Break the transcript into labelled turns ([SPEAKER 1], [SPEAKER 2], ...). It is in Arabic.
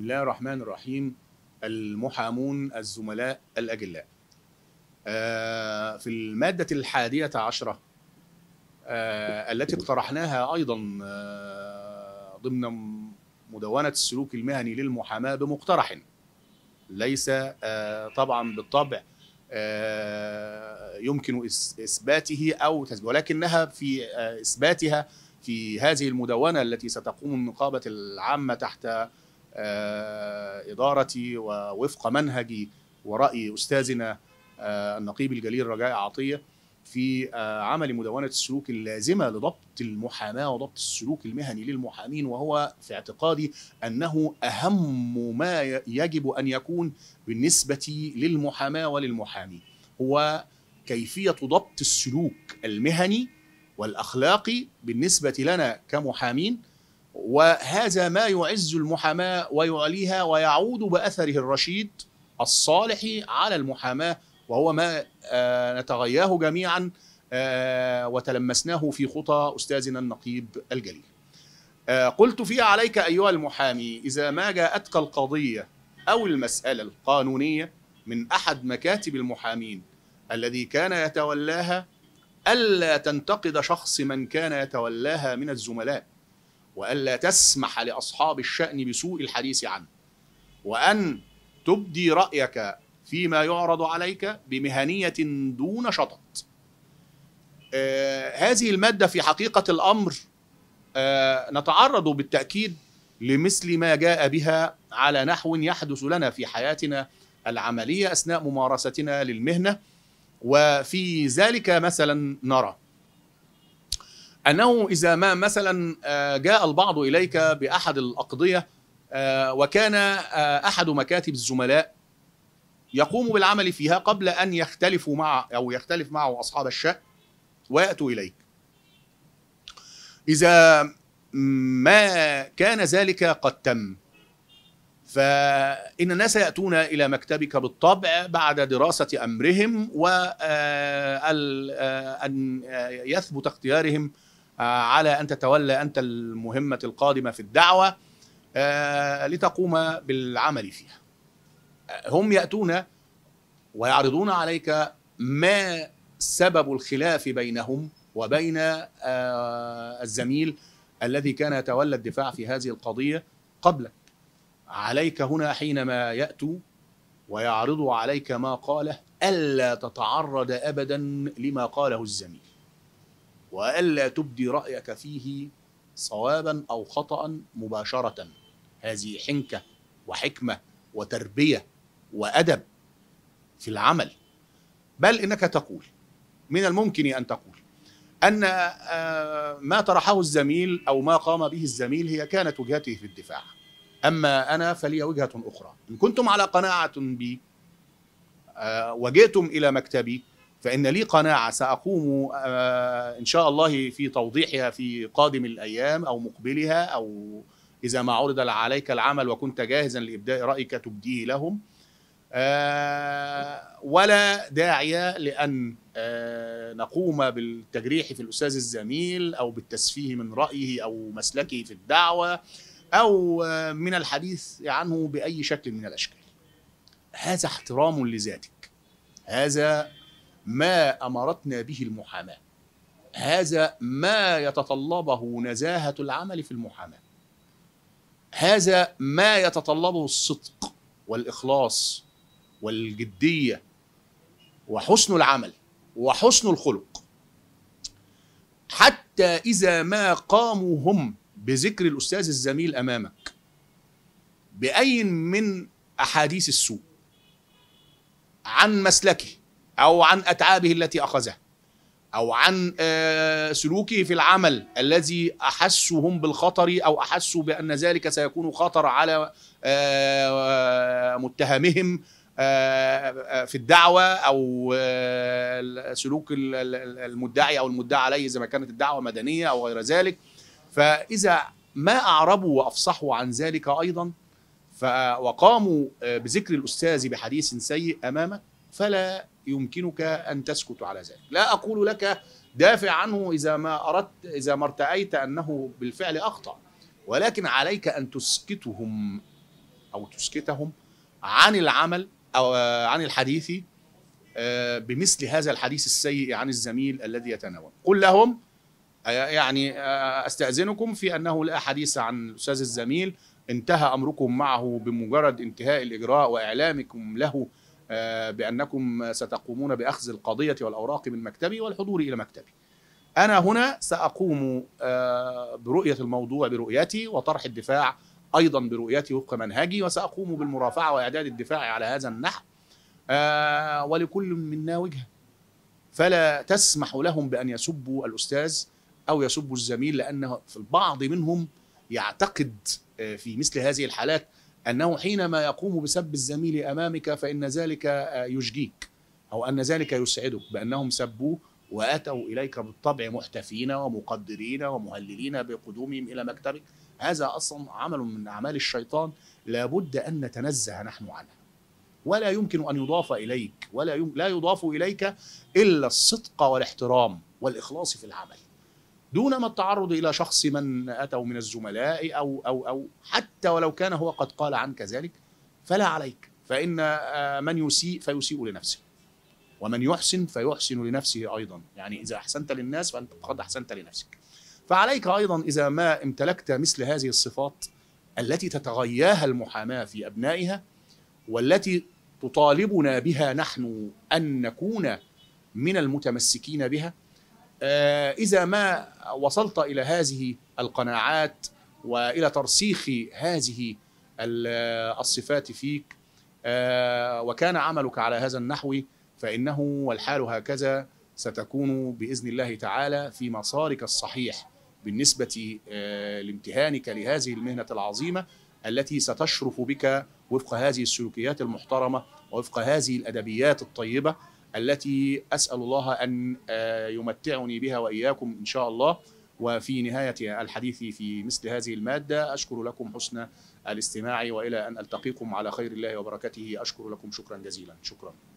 [SPEAKER 1] بسم الله الرحمن الرحيم المحامون الزملاء الأجلاء آه، في المادة الحادية عشرة آه، التي اقترحناها أيضا آه، ضمن مدونة السلوك المهني للمحاماة بمقترح ليس طبعا بالطبع يمكن إثباته أو تثبيته ولكنها في إثباتها في هذه المدونة التي ستقوم النقابة العامة تحت آه، إدارتي ووفق منهجي ورأي أستاذنا آه، النقيب الجليل رجاء عطية في آه، عمل مدونة السلوك اللازمة لضبط المحاماة وضبط السلوك المهني للمحامين وهو في اعتقادي أنه أهم ما يجب أن يكون بالنسبة للمحاماة وللمحامي هو كيفية ضبط السلوك المهني والأخلاقي بالنسبة لنا كمحامين وهذا ما يعز المحاماة ويعليها ويعود بأثره الرشيد الصالح على المحاماة وهو ما آه، نتغياه جميعا آه، وتلمسناه في خطى أستاذنا النقيب الجليل آه، قلت فيها عليك أيها المحامي إذا ما جاءتك القضية أو المسألة القانونية من أحد مكاتب المحامين الذي كان يتولاها ألا تنتقد شخص من كان يتولاها من الزملاء وألا تسمح لأصحاب الشأن بسوء الحديث عنه وأن تبدي رأيك فيما يعرض عليك بمهنية دون شطط آه هذه المادة في حقيقة الأمر آه نتعرض بالتأكيد لمثل ما جاء بها على نحو يحدث لنا في حياتنا العملية أثناء ممارستنا للمهنة وفي ذلك مثلا نرى انه اذا ما مثلا آه، جاء البعض اليك باحد الاقضيه آه، وكان آه، احد مكاتب الزملاء يقوم بالعمل فيها قبل ان يختلفوا مع او يختلف معه اصحاب الشأن وياتوا اليك. اذا ما كان ذلك قد تم فإن الناس يأتون إلى مكتبك بالطبع بعد دراسة أمرهم وأن يثبت اختيارهم آه، على ان تتولى انت المهمه القادمه في الدعوه آه، لتقوم بالعمل فيها آه، هم ياتون ويعرضون عليك ما سبب الخلاف بينهم وبين الزميل الذي كان يتولى الدفاع في هذه القضيه قبلك عليك هنا حينما ياتوا ويعرضوا عليك ما قاله الا تتعرض ابدا لما قاله الزميل والا تبدي رايك فيه صوابا او خطا مباشره هذه حنكه وحكمه وتربيه وادب في العمل بل انك تقول من الممكن ان تقول ان آه، ما طرحه الزميل او ما قام به الزميل هي كانت وجهته في الدفاع اما انا فلي وجهه اخرى ان كنتم على قناعه بي آه، وجئتم الى مكتبي فإن لي قناعة سأقوم آه، إن شاء الله في توضيحها في قادم الأيام أو مقبلها أو إذا ما عرض عليك العمل وكنت جاهزا لإبداء رأيك تبديه لهم آه، ولا داعي لأن آه، نقوم بالتجريح في الأستاذ الزميل أو بالتسفيه من رأيه أو مسلكه في الدعوة أو من الحديث عنه بأي شكل من الأشكال هذا احترام لذاتك هذا ما امرتنا به المحاماه هذا ما يتطلبه نزاهه العمل في المحاماه هذا ما يتطلبه الصدق والاخلاص والجديه وحسن العمل وحسن الخلق حتى اذا ما قاموا هم بذكر الاستاذ الزميل امامك باي من احاديث السوء عن مسلكه أو عن أتعابه التي أخذها أو عن آه، سلوكه في العمل الذي أحسوا هم بالخطر أو أحسوا بأن ذلك سيكون خطر على آه، متهمهم آه، في الدعوة أو سلوك المدعي أو المدعى عليه إذا ما كانت الدعوة مدنية أو غير ذلك فإذا ما أعربوا وأفصحوا عن ذلك أيضا وقاموا بذكر الأستاذ بحديث سيء أمامك فلا يمكنك أن تسكت على ذلك لا أقول لك دافع عنه إذا ما أردت إذا ما ارتأيت أنه بالفعل أخطأ ولكن عليك أن تسكتهم أو تسكتهم عن العمل أو عن الحديث آه، بمثل هذا الحديث السيء عن الزميل الذي يتناول قل لهم آه، يعني آه، استاذنكم في انه لا حديث عن الاستاذ الزميل انتهى امركم معه بمجرد انتهاء الاجراء واعلامكم له آه، بأنكم ستقومون بأخذ القضية والأوراق من مكتبي والحضور إلى مكتبي أنا هنا سأقوم آه، برؤية الموضوع برؤيتي وطرح الدفاع أيضا برؤيتي وفق منهجي وسأقوم بالمرافعة وإعداد الدفاع على هذا النحو آه، ولكل منا وجهة فلا تسمح لهم بأن يسبوا الأستاذ أو يسبوا الزميل لأن في البعض منهم يعتقد في مثل هذه الحالات أنه حينما يقوم بسب الزميل أمامك فإن ذلك آه، يشجيك أو أن ذلك يسعدك بأنهم سبوه وأتوا إليك بالطبع محتفين ومقدرين ومهللين بقدومهم إلى مكتبك هذا أصلا عمل من أعمال الشيطان لابد أن نتنزه نحن عنها ولا يمكن أن يضاف إليك ولا يم... لا يضاف إليك إلا الصدق والاحترام والإخلاص في العمل دون ما التعرض الى شخص من اتوا من الزملاء او او او حتى ولو كان هو قد قال عنك ذلك فلا عليك فان آه، من يسيء فيسيء لنفسه ومن يحسن فيحسن لنفسه ايضا يعني اذا احسنت للناس فانت قد احسنت لنفسك فعليك ايضا اذا ما امتلكت مثل هذه الصفات التي تتغياها المحاماه في ابنائها والتي تطالبنا بها نحن ان نكون من المتمسكين بها آه، إذا ما وصلت إلى هذه القناعات وإلى ترسيخ هذه آه، الصفات فيك آه، وكان عملك على هذا النحو فإنه والحال هكذا ستكون بإذن الله تعالى في مسارك الصحيح بالنسبة لامتهانك لهذه المهنة العظيمة التي ستشرف بك وفق هذه السلوكيات المحترمة ووفق هذه الأدبيات الطيبة التي اسال الله ان آه، يمتعني بها واياكم ان شاء الله وفي نهايه الحديث في مثل هذه الماده اشكر لكم حسن الاستماع والى ان التقيكم على خير الله وبركاته اشكر لكم شكرا جزيلا شكرا